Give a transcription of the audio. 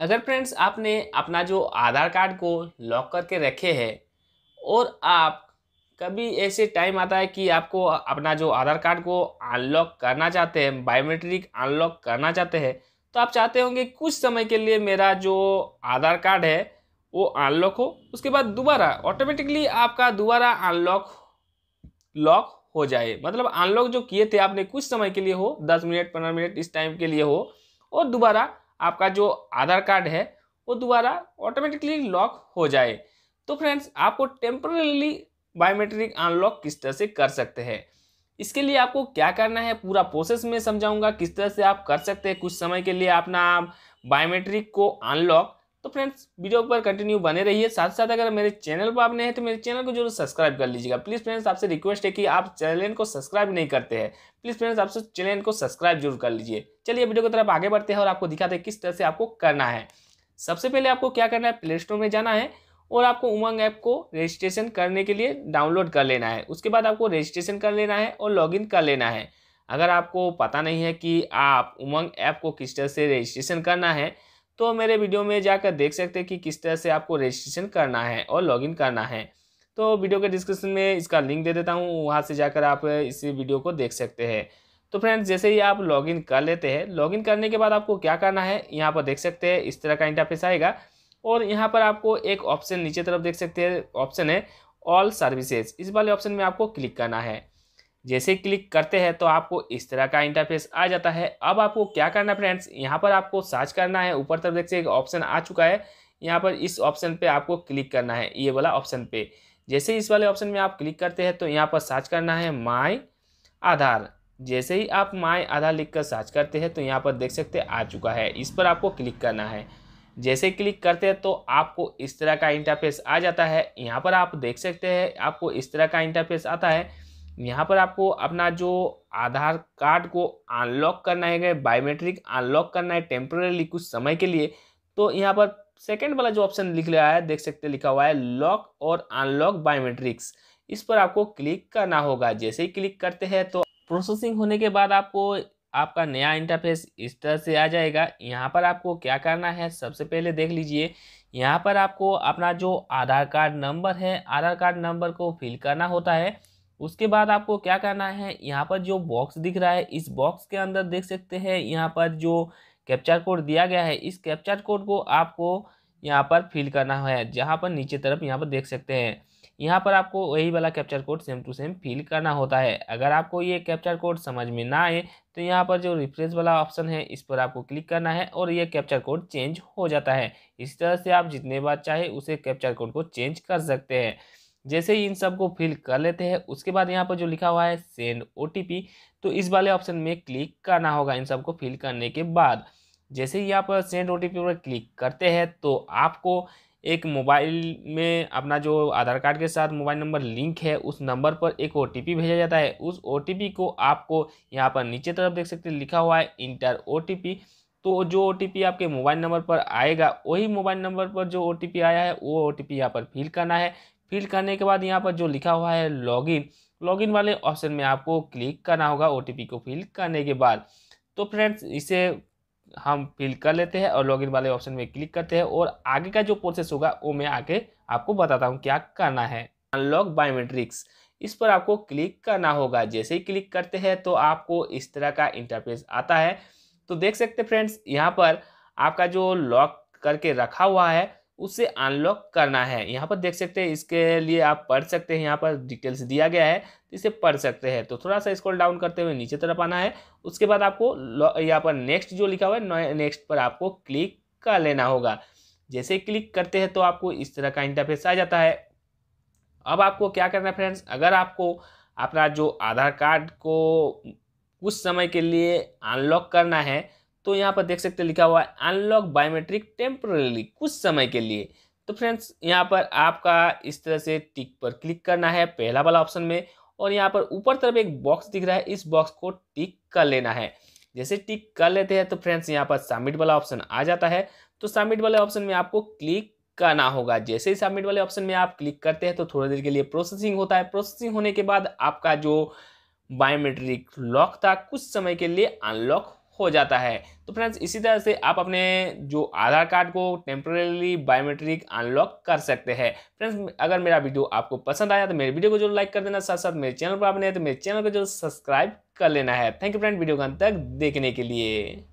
अगर फ्रेंड्स आपने अपना जो आधार कार्ड को लॉक करके रखे है और आप कभी ऐसे टाइम आता है कि आपको अपना जो आधार कार्ड को अनलॉक करना चाहते हैं बायोमेट्रिक अनलॉक करना चाहते हैं तो आप चाहते होंगे कुछ समय के लिए मेरा जो आधार कार्ड है वो अनलॉक हो उसके बाद दोबारा ऑटोमेटिकली आपका दोबारा अनलॉक लॉक हो जाए मतलब अनलॉक जो किए थे आपने कुछ समय के लिए हो दस मिनट पंद्रह मिनट इस टाइम के लिए हो और दोबारा आपका जो आधार कार्ड है वो दोबारा ऑटोमेटिकली लॉक हो जाए तो फ्रेंड्स आपको टेम्परली बायोमेट्रिक अनलॉक किस तरह से कर सकते हैं इसके लिए आपको क्या करना है पूरा प्रोसेस में समझाऊंगा किस तरह से आप कर सकते हैं कुछ समय के लिए अपना बायोमेट्रिक को अनलॉक तो फ्रेंड्स वीडियो पर कंटिन्यू बने रहिए साथ साथ अगर मेरे चैनल पर आप नए हैं तो मेरे चैनल को जरूर सब्सक्राइब कर लीजिएगा प्लीज़ फ्रेंड्स आपसे रिक्वेस्ट है कि आप चैनल को सब्सक्राइब नहीं करते हैं प्लीज़ फ्रेंड्स आपसे चैनल को सब्सक्राइब जरूर कर लीजिए चलिए वीडियो की तरफ आगे बढ़ते हैं और आपको दिखाते हैं किस तरह से आपको करना है सबसे पहले आपको क्या करना है प्ले स्टोर में जाना है और आपको उमंग ऐप को रजिस्ट्रेशन करने के लिए डाउनलोड कर लेना है उसके बाद आपको रजिस्ट्रेशन कर लेना है और लॉगिन कर लेना है अगर आपको पता नहीं है कि आप उमंग ऐप को किस तरह से रजिस्ट्रेशन करना है तो मेरे वीडियो में जाकर देख सकते हैं कि किस तरह से आपको रजिस्ट्रेशन करना है और लॉगिन करना है तो वीडियो के डिस्क्रिप्शन में इसका लिंक दे देता हूँ वहाँ से जाकर आप इस वीडियो को देख सकते हैं तो फ्रेंड्स जैसे ही आप लॉगिन कर लेते हैं लॉगिन करने के बाद आपको क्या करना है यहाँ पर देख सकते हैं इस तरह का इंटरफेस आएगा और यहाँ पर आपको एक ऑप्शन नीचे तरफ देख सकते हैं ऑप्शन है ऑल सर्विसेज इस वाले ऑप्शन में आपको क्लिक करना है जैसे क्लिक करते हैं तो आपको इस तरह का इंटरफेस आ जाता है अब आपको क्या करना है फ्रेंड्स यहाँ पर आपको सर्च करना है ऊपर तरफ देखिए एक ऑप्शन आ चुका है यहाँ पर इस ऑप्शन पे आपको क्लिक करना है ये वाला ऑप्शन पे जैसे इस वाले ऑप्शन में आप क्लिक करते हैं तो यहाँ पर सर्च करना है माई आधार जैसे ही आप माई आधार लिख कर सर्च करते हैं तो यहाँ पर देख सकते आ चुका है इस पर आपको क्लिक करना है जैसे क्लिक करते हैं तो आपको इस तरह का इंटरफेस आ जाता है यहाँ पर आप देख सकते हैं आपको इस तरह का इंटरफेस आता है यहाँ पर आपको अपना जो आधार कार्ड को अनलॉक करना है बायोमेट्रिक अनलॉक करना है टेम्प्रेरली कुछ समय के लिए तो यहाँ पर सेकेंड वाला जो ऑप्शन लिख रहा है देख सकते लिखा हुआ है लॉक और अनलॉक बायोमेट्रिक्स इस पर आपको क्लिक करना होगा जैसे ही क्लिक करते हैं तो प्रोसेसिंग होने के बाद आपको आपका नया इंटरफेस इस तरह से आ जाएगा यहाँ पर आपको क्या करना है सबसे पहले देख लीजिए यहाँ पर आपको अपना जो आधार कार्ड नंबर है आधार कार्ड नंबर को फिल करना होता है उसके बाद आपको क्या करना है यहाँ पर जो बॉक्स दिख रहा है इस बॉक्स के अंदर देख सकते हैं यहाँ पर जो कैप्चर कोड दिया गया है इस कैप्चर कोड को आपको यहाँ पर फिल करना है जहाँ पर नीचे तरफ यहाँ पर देख सकते हैं यहाँ पर आपको वही वाला capture code same to same fill करना होता है अगर आपको ये कैप्चर कोड समझ में ना आए तो यहाँ पर जो रिफ्रेंस वाला ऑप्शन है इस पर आपको क्लिक करना है और ये कैप्चर कोड चेंज हो जाता है इस तरह से आप जितने बार चाहे उसे कैप्चर कोड को चेंज कर सकते हैं जैसे ही इन सब को फिल कर लेते हैं उसके बाद यहाँ पर जो लिखा हुआ है सेंड ओ तो इस वाले ऑप्शन में क्लिक करना होगा इन सब को फिल करने के बाद जैसे ही आप सेंड ओ पर क्लिक करते हैं तो आपको एक मोबाइल में अपना जो आधार कार्ड के साथ मोबाइल नंबर लिंक है उस नंबर पर एक ओ भेजा जाता है उस ओ को आपको यहाँ पर नीचे तरफ देख सकते हैं लिखा हुआ है इंटर ओ तो जो ओ आपके मोबाइल नंबर पर आएगा वही मोबाइल नंबर पर जो ओ आया है वो ओ यहाँ पर फिल करना है फिल करने के बाद यहाँ पर जो लिखा हुआ है लॉगिन लॉगिन वाले ऑप्शन में आपको क्लिक करना होगा ओ को फिल करने के बाद तो फ्रेंड्स इसे हम फिल कर लेते हैं और लॉगिन वाले ऑप्शन में क्लिक करते हैं और आगे का जो प्रोसेस होगा वो मैं आके आपको बताता हूँ क्या करना है अनलॉक बायोमेट्रिक्स इस पर आपको क्लिक करना होगा जैसे ही क्लिक करते हैं तो आपको इस तरह का इंटरफेस आता है तो देख सकते फ्रेंड्स यहाँ पर आपका जो लॉक करके रखा हुआ है उसे अनलॉक करना है यहाँ पर देख सकते हैं इसके लिए आप पढ़ सकते हैं यहाँ पर डिटेल्स दिया गया है तो इसे पढ़ सकते हैं तो थोड़ा सा स्क्रॉल डाउन करते हुए नीचे तरफ आना है उसके बाद आपको यहाँ पर नेक्स्ट जो लिखा हुआ है नेक्स्ट पर आपको क्लिक कर लेना होगा जैसे क्लिक करते हैं तो आपको इस तरह का इंटरफेस आ जाता है अब आपको क्या करना है फ्रेंड्स अगर आपको अपना जो आधार कार्ड को कुछ समय के लिए अनलॉक करना है तो यहाँ पर देख सकते लिखा हुआ है अनलॉक बायोमेट्रिक टेम्परली कुछ समय के लिए तो फ्रेंड्स यहाँ पर आपका इस तरह से टिक पर क्लिक करना है पहला वाला ऑप्शन में और यहाँ पर ऊपर तरफ एक बॉक्स दिख रहा है इस बॉक्स को टिक कर लेना है जैसे टिक कर लेते हैं तो फ्रेंड्स यहाँ पर सबमिट वाला ऑप्शन आ जाता है तो सबमिट वाले ऑप्शन में आपको क्लिक करना होगा जैसे ही सबमिट वाले ऑप्शन में आप क्लिक करते हैं तो थोड़ी देर के लिए प्रोसेसिंग होता है प्रोसेसिंग होने के बाद आपका जो बायोमेट्रिक लॉक था कुछ समय के लिए अनलॉक हो जाता है तो फ्रेंड्स इसी तरह से आप अपने जो आधार कार्ड को टेम्परेली बायोमेट्रिक अनलॉक कर सकते हैं फ्रेंड्स अगर मेरा वीडियो आपको पसंद आया तो मेरे वीडियो को जरूर लाइक कर देना साथ साथ मेरे चैनल पर आपने तो मेरे चैनल को जरूर सब्सक्राइब कर लेना है थैंक यू फ्रेंड वीडियो को अंत तक देखने के लिए